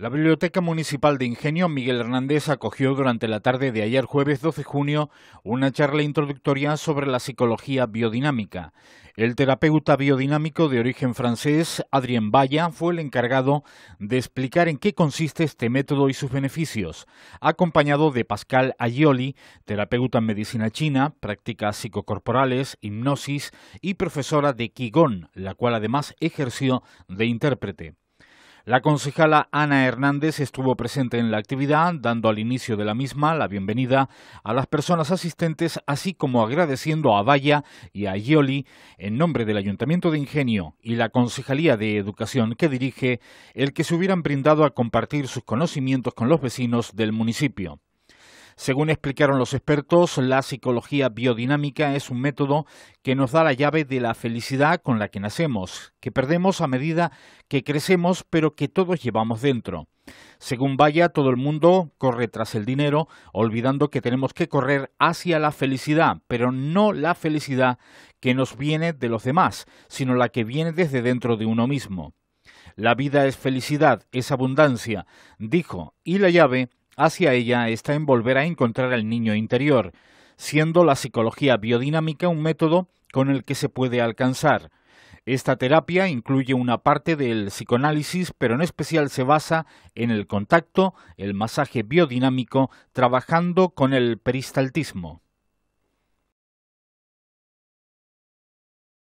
La Biblioteca Municipal de Ingenio Miguel Hernández acogió durante la tarde de ayer jueves 12 de junio una charla introductoria sobre la psicología biodinámica. El terapeuta biodinámico de origen francés, Adrien Valla, fue el encargado de explicar en qué consiste este método y sus beneficios, acompañado de Pascal Ayoli, terapeuta en medicina china, prácticas psicocorporales, hipnosis y profesora de Qigong, la cual además ejerció de intérprete. La concejala Ana Hernández estuvo presente en la actividad, dando al inicio de la misma la bienvenida a las personas asistentes, así como agradeciendo a Valla y a Yoli, en nombre del Ayuntamiento de Ingenio y la Concejalía de Educación que dirige, el que se hubieran brindado a compartir sus conocimientos con los vecinos del municipio. Según explicaron los expertos, la psicología biodinámica es un método que nos da la llave de la felicidad con la que nacemos, que perdemos a medida que crecemos, pero que todos llevamos dentro. Según vaya, todo el mundo corre tras el dinero, olvidando que tenemos que correr hacia la felicidad, pero no la felicidad que nos viene de los demás, sino la que viene desde dentro de uno mismo. La vida es felicidad, es abundancia, dijo, y la llave hacia ella está en volver a encontrar al niño interior, siendo la psicología biodinámica un método con el que se puede alcanzar. Esta terapia incluye una parte del psicoanálisis, pero en especial se basa en el contacto, el masaje biodinámico, trabajando con el peristaltismo.